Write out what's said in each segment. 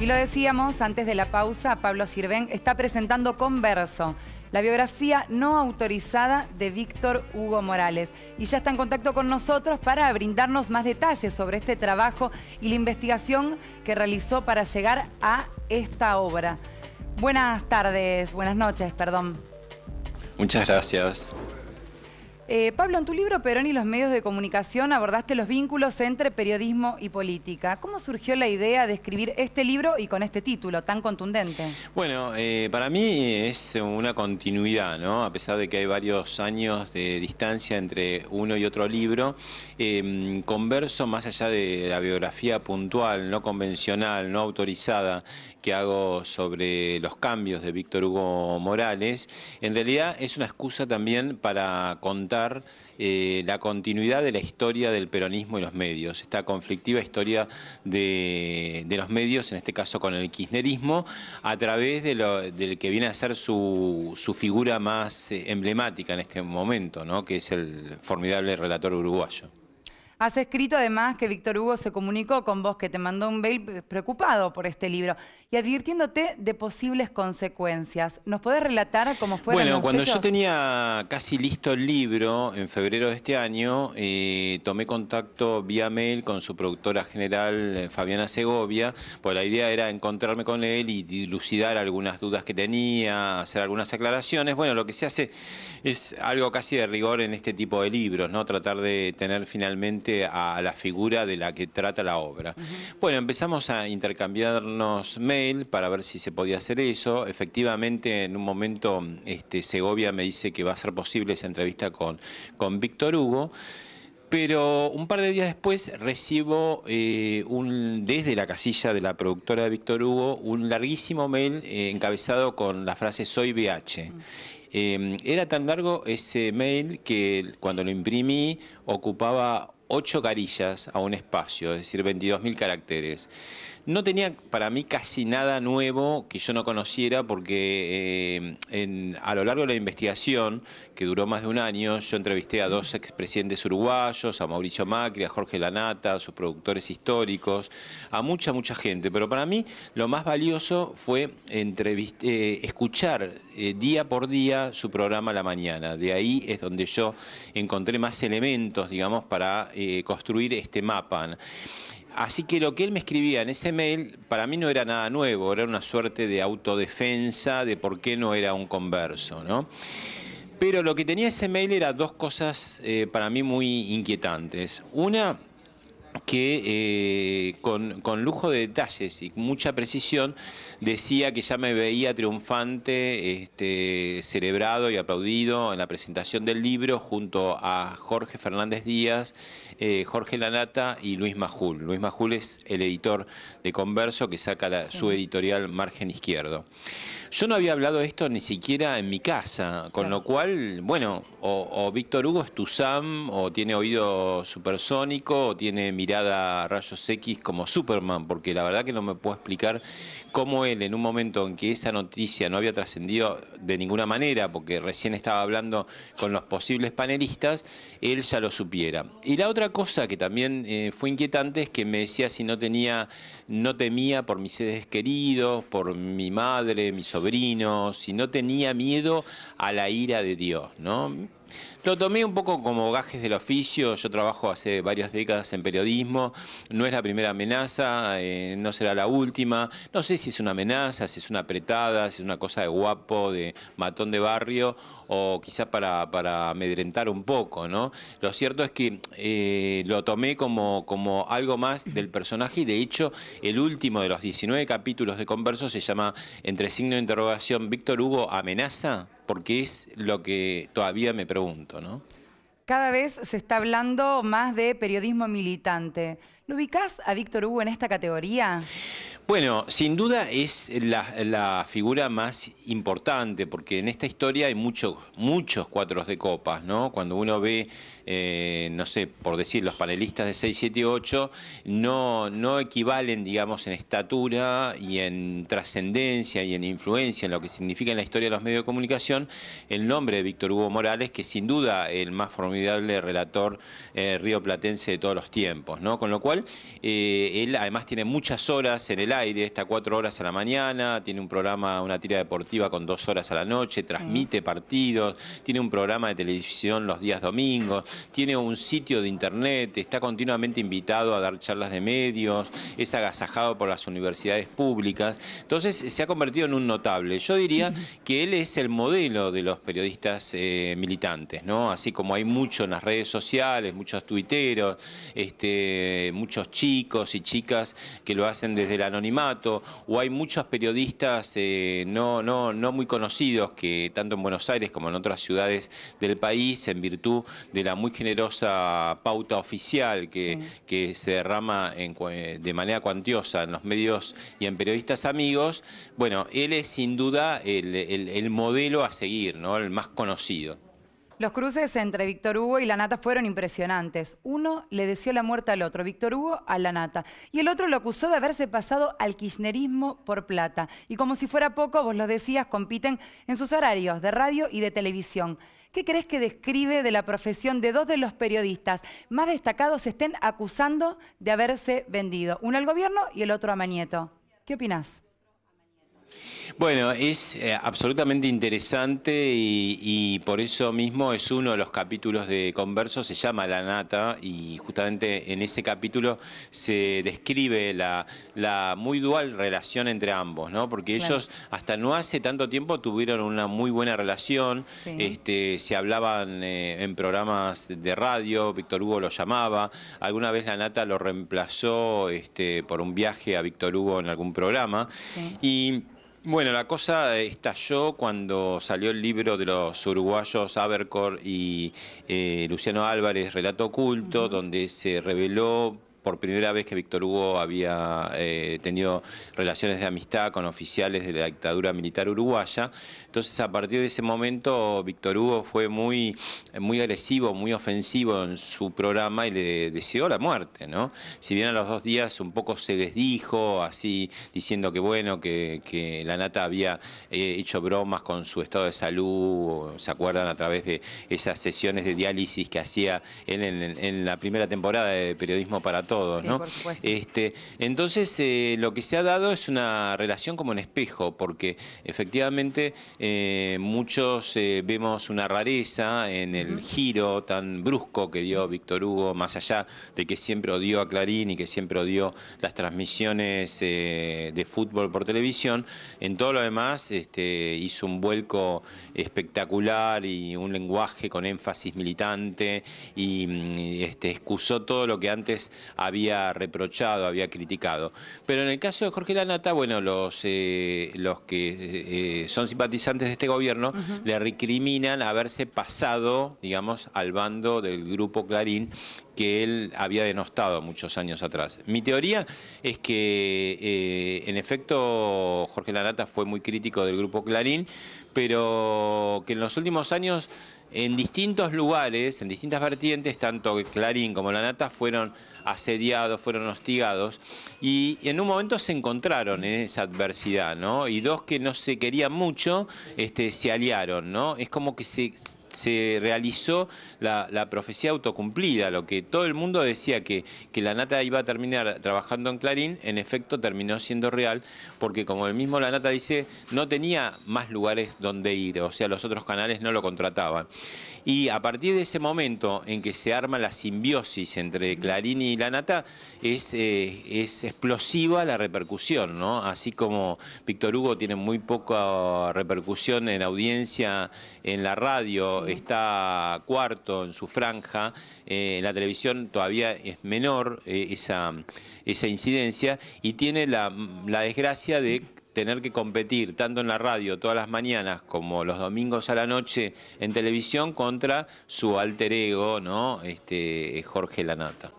Y lo decíamos antes de la pausa, Pablo Sirven está presentando Converso, la biografía no autorizada de Víctor Hugo Morales. Y ya está en contacto con nosotros para brindarnos más detalles sobre este trabajo y la investigación que realizó para llegar a esta obra. Buenas tardes, buenas noches, perdón. Muchas gracias. Eh, Pablo, en tu libro Perón y los medios de comunicación abordaste los vínculos entre periodismo y política. ¿Cómo surgió la idea de escribir este libro y con este título tan contundente? Bueno, eh, para mí es una continuidad, ¿no? A pesar de que hay varios años de distancia entre uno y otro libro, eh, converso más allá de la biografía puntual, no convencional, no autorizada que hago sobre los cambios de Víctor Hugo Morales. En realidad es una excusa también para contar eh, la continuidad de la historia del peronismo y los medios, esta conflictiva historia de, los medios, en este caso con el kirchnerismo, a través del que viene a ser su, figura más eh, emblemática en este momento, que es el formidable relator uruguayo. Has escrito además que Víctor Hugo se comunicó con vos, que te mandó un mail preocupado por este libro y advirtiéndote de posibles consecuencias. ¿Nos podés relatar cómo fue? Bueno, cuando yo tenía casi listo el libro, en febrero de este año, eh, tomé contacto vía mail con su productora general, eh, Fabiana Segovia, pues la idea era encontrarme con él y dilucidar algunas dudas que tenía, hacer algunas aclaraciones. Bueno, lo que se hace es algo casi de rigor en este tipo de libros, ¿no? Tratar de tener finalmente a la figura de la que trata la obra. Bueno, empezamos a intercambiarnos mail para ver si se podía hacer eso. Efectivamente, en un momento este, Segovia me dice que va a ser posible esa entrevista con, con Víctor Hugo pero un par de días después recibo eh, un, desde la casilla de la productora de Víctor Hugo un larguísimo mail eh, encabezado con la frase Soy BH. Eh, era tan largo ese mail que cuando lo imprimí ocupaba 8 carillas a un espacio, es decir, 22.000 caracteres. No tenía para mí casi nada nuevo que yo no conociera porque eh, a lo largo de la investigación, que duró más de un año, yo entrevisté a dos expresidentes uruguayos, a Mauricio Macri, a Jorge Lanata, a sus productores históricos, a mucha, mucha gente. Pero para mí lo más valioso fue eh, escuchar eh, día por día su programa la mañana. De ahí es donde yo encontré más elementos, digamos, para construir este mapa. Así que lo que él me escribía en ese mail para mí no era nada nuevo, era una suerte de autodefensa de por qué no era un converso, ¿no? Pero lo que tenía ese mail era dos cosas eh, para mí muy inquietantes. Una, que eh, con, lujo de detalles y mucha precisión decía que ya me veía triunfante, este, celebrado y aplaudido en la presentación del libro junto a Jorge Fernández Díaz, eh, Jorge Lanata y Luis Majul. Luis Majul es el editor de Converso que saca su editorial Margen Izquierdo. Yo no había hablado de esto ni siquiera en mi casa, con lo cual, bueno, o, Víctor Hugo es tu Sam, o tiene oído supersónico, o tiene mirada a rayos X como Superman, porque la verdad que no me puedo explicar cómo él, en un momento en que esa noticia no había trascendido de ninguna manera, porque recién estaba hablando con los posibles panelistas, él ya lo supiera. Y la otra cosa que también eh, fue inquietante es que me decía si no tenía, no temía por mis seres queridos, por mi madre, mis sobrinos, sobrinos, si no tenía miedo a la ira de Dios, ¿no? Lo tomé un poco como gajes del oficio, yo trabajo hace varias décadas en periodismo, no es la primera amenaza, eh, no será la última, no sé si es una amenaza, si es una apretada, si es una cosa de guapo, de matón de barrio, o quizá para, amedrentar un poco, ¿no? Lo cierto es que eh, lo tomé como, como algo más del personaje y de hecho el último de los 19 capítulos de Converso se llama Entre signo de interrogación, Víctor Hugo amenaza, porque es lo que todavía me pregunto. Cada vez se está hablando más de periodismo militante. ¿Lo ubicás a Víctor Hugo en esta categoría? Bueno, sin duda es la, figura más importante, porque en esta historia hay muchos, muchos cuatros de copas, ¿no? Cuando uno ve, eh, no sé, por decir, los panelistas de 6, 7, 8, no, no equivalen, digamos, en estatura y en trascendencia y en influencia, en lo que significa en la historia de los medios de comunicación, el nombre de Víctor Hugo Morales, que sin duda el más formidable relator eh, rioplatense de todos los tiempos, ¿no? Con lo cual, eh, él además tiene muchas horas en el el aire, está cuatro horas a la mañana, tiene un programa, una tira deportiva con dos horas a la noche, transmite partidos, tiene un programa de televisión los días domingos, tiene un sitio de internet, está continuamente invitado a dar charlas de medios, es agasajado por las universidades públicas. Entonces se ha convertido en un notable. Yo diría que él es el modelo de los periodistas eh, militantes, ¿no? Así como hay mucho en las redes sociales, muchos tuiteros, este, muchos chicos y chicas que lo hacen desde la noche o hay muchos periodistas eh, no, muy conocidos que tanto en Buenos Aires como en otras ciudades del país, en virtud de la muy generosa pauta oficial que, que se derrama eh, de manera cuantiosa en los medios y en periodistas amigos, bueno, él es sin duda el, el modelo a seguir, ¿no? el más conocido. Los cruces entre Víctor Hugo y la nata fueron impresionantes. Uno le deseó la muerte al otro, Víctor Hugo a la nata. Y el otro lo acusó de haberse pasado al kirchnerismo por plata. Y como si fuera poco, vos lo decías, compiten en sus horarios de radio y de televisión. ¿Qué crees que describe de la profesión de dos de los periodistas más destacados estén acusando de haberse vendido? Uno al gobierno y el otro a Manieto. ¿Qué opinás? Bueno, es eh, absolutamente interesante y, por eso mismo es uno de los capítulos de Converso, se llama La Nata y justamente en ese capítulo se describe la, muy dual relación entre ambos, ¿no? Porque ellos hasta no hace tanto tiempo tuvieron una muy buena relación, este, se hablaban eh, en programas de radio, Víctor Hugo lo llamaba, alguna vez La Nata lo reemplazó este, por un viaje a Víctor Hugo en algún programa bueno, la cosa estalló cuando salió el libro de los uruguayos Abercor y eh, Luciano Álvarez, Relato Oculto, donde se reveló por primera vez que Víctor Hugo había eh, tenido relaciones de amistad con oficiales de la dictadura militar uruguaya. Entonces, a partir de ese momento, Víctor Hugo fue muy, muy agresivo, muy ofensivo en su programa y le deseó la muerte, ¿no? Si bien a los dos días un poco se desdijo, así diciendo que bueno, que, la nata había eh, hecho bromas con su estado de salud, ¿se acuerdan? A través de esas sesiones de diálisis que hacía en, la primera temporada de Periodismo para todos, ¿no? este, entonces, eh, lo que se ha dado es una relación como un espejo, porque efectivamente eh, muchos eh, vemos una rareza en el giro tan brusco que dio Víctor Hugo, más allá de que siempre odió a Clarín y que siempre odió las transmisiones de fútbol por televisión, en todo lo demás este, hizo un vuelco espectacular y un lenguaje con énfasis militante y mm, este, excusó todo lo que antes había reprochado, había criticado. Pero en el caso de Jorge Lanata, bueno, los, eh, los que eh, eh, son simpatizantes de este gobierno le recriminan haberse pasado, digamos, al bando del grupo Clarín que él había denostado muchos años atrás. Mi teoría es que, en efecto, Jorge Lanata fue muy crítico del grupo Clarín, pero que en los últimos años, en distintos lugares, en distintas vertientes, tanto Clarín como Lanata fueron asediados, fueron hostigados, y en un momento se encontraron en esa adversidad, ¿no? Y dos que no se querían mucho, este, se aliaron, ¿no? Es como que se se realizó la, profecía autocumplida, lo que todo el mundo decía que, que, la nata iba a terminar trabajando en Clarín, en efecto terminó siendo real, porque como el mismo la nata dice, no tenía más lugares donde ir, o sea, los otros canales no lo contrataban. Y a partir de ese momento en que se arma la simbiosis entre Clarín y la nata, es, eh, es explosiva la repercusión, ¿no? Así como Víctor Hugo tiene muy poca repercusión en audiencia, en la radio, está cuarto en su franja, en eh, la televisión todavía es menor eh, esa, incidencia y tiene la, la desgracia de tener que competir tanto en la radio todas las mañanas como los domingos a la noche en televisión contra su alter ego, ¿no? Este, Jorge Lanata.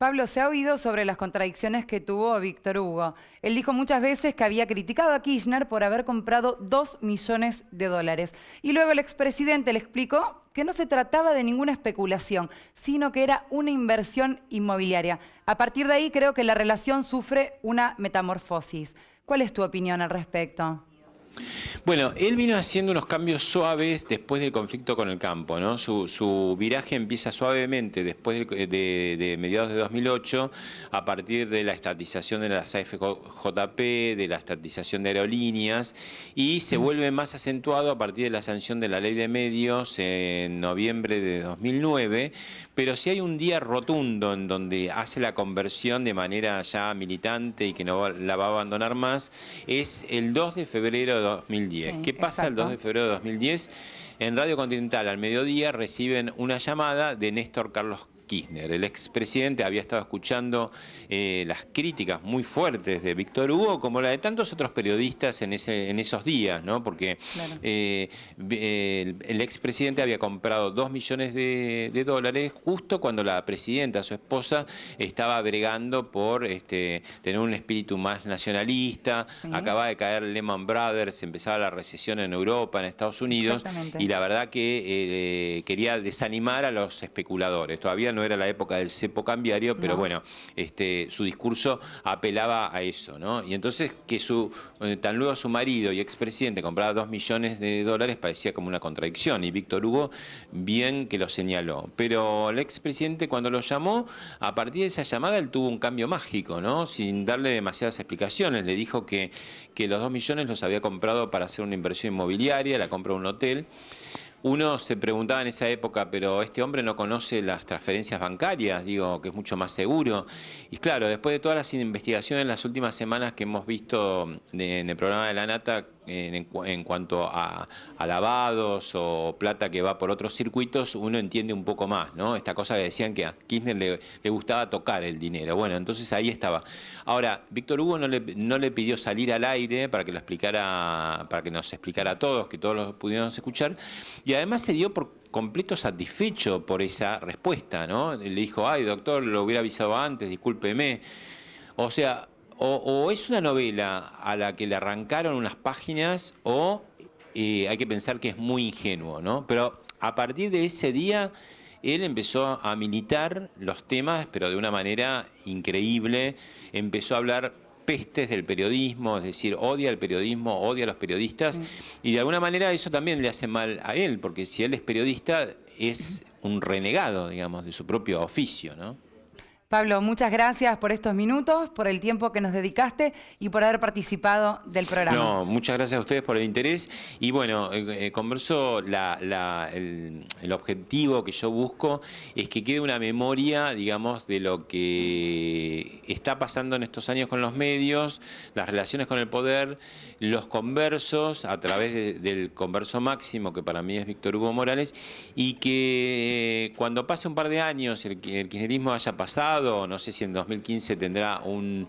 Pablo, se ha oído sobre las contradicciones que tuvo Víctor Hugo. Él dijo muchas veces que había criticado a Kirchner por haber comprado dos millones de dólares. Y luego el expresidente le explicó que no se trataba de ninguna especulación, sino que era una inversión inmobiliaria. A partir de ahí creo que la relación sufre una metamorfosis. ¿Cuál es tu opinión al respecto? Bueno, él vino haciendo unos cambios suaves después del conflicto con el campo, ¿no? Su, viraje empieza suavemente después eh, de, de, mediados de 2008, a partir de la estatización de las AFJP, de la estatización de aerolíneas, y se vuelve más acentuado a partir de la sanción de la ley de medios en noviembre de 2009, pero si hay un día rotundo en donde hace la conversión de manera ya militante y que no la va a abandonar más, es el 2 de febrero 2010. ¿Qué pasa el 2 de febrero de 2010? En Radio Continental, al mediodía, reciben una llamada de Néstor Carlos Kirchner. El expresidente había estado escuchando eh, las críticas muy fuertes de Víctor Hugo, como la de tantos otros periodistas en, esos días, ¿no? Porque eh, eh, el, expresidente había comprado dos millones de, dólares justo cuando la presidenta, su esposa, estaba bregando por este, tener un espíritu más nacionalista, Acaba de caer Lehman Brothers, empezaba la recesión en Europa, en Estados Unidos, y la verdad que quería desanimar a los especuladores. Todavía no no era la época del cepo cambiario, pero bueno, este, su discurso apelaba a eso, ¿no? Y entonces que su, eh, tan luego su marido y expresidente compraba dos millones de dólares parecía como una contradicción, y Víctor Hugo bien que lo señaló. Pero el expresidente cuando lo llamó, a partir de esa llamada él tuvo un cambio mágico, ¿no? Sin darle demasiadas explicaciones, le dijo que, que los dos millones los había comprado para hacer una inversión inmobiliaria, la compra de un hotel. Uno se preguntaba en esa época, pero este hombre no conoce las transferencias bancarias, digo, que es mucho más seguro. Y claro, después de todas las investigaciones en las últimas semanas que hemos visto en el programa de la Nata, en, cuanto a, lavados o plata que va por otros circuitos, uno entiende un poco más, ¿no? Esta cosa que decían que a Kirchner le, gustaba tocar el dinero. Bueno, entonces ahí estaba. Ahora, Víctor Hugo no le, no le pidió salir al aire para que lo explicara, para que nos explicara a todos, que todos lo pudiéramos escuchar, y además se dio por completo satisfecho por esa respuesta, ¿no? Le dijo, ay, doctor, lo hubiera avisado antes, discúlpeme. O sea, o, es una novela a la que le arrancaron unas páginas o eh, hay que pensar que es muy ingenuo, ¿no? Pero a partir de ese día él empezó a militar los temas, pero de una manera increíble, empezó a hablar pestes del periodismo, es decir, odia al periodismo, odia a los periodistas, y de alguna manera eso también le hace mal a él, porque si él es periodista, es un renegado, digamos, de su propio oficio, ¿no? Pablo, muchas gracias por estos minutos, por el tiempo que nos dedicaste y por haber participado del programa. No, muchas gracias a ustedes por el interés. Y bueno, eh, eh, converso, el, objetivo que yo busco es que quede una memoria, digamos, de lo que está pasando en estos años con los medios, las relaciones con el poder, los conversos a través del converso máximo, que para mí es Víctor Hugo Morales, y que eh, cuando pase un par de años el, el kirchnerismo haya pasado, no sé si en 2015 tendrá un,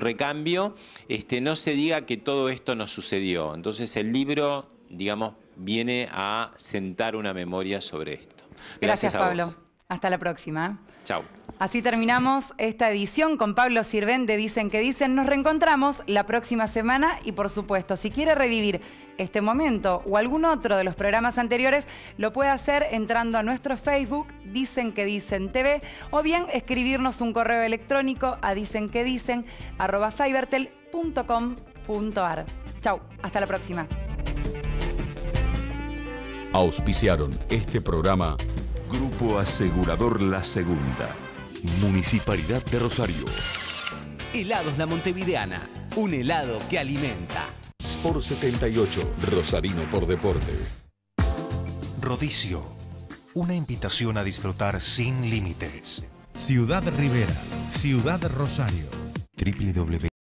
recambio, este, no se diga que todo esto nos sucedió. Entonces el libro, digamos, viene a sentar una memoria sobre esto. Gracias, Gracias Pablo. Hasta la próxima. Chau. Así terminamos esta edición con Pablo Sirven de Dicen que Dicen. Nos reencontramos la próxima semana y por supuesto, si quiere revivir este momento o algún otro de los programas anteriores, lo puede hacer entrando a nuestro Facebook, Dicen que Dicen TV, o bien escribirnos un correo electrónico a dicen que dicen arroba Chau, hasta la próxima. Auspiciaron este programa Grupo Asegurador La Segunda. Municipalidad de Rosario. Helados La Montevideana. Un helado que alimenta. Sport 78. Rosarino por Deporte. Rodicio. Una invitación a disfrutar sin límites. Ciudad Rivera. Ciudad Rosario. www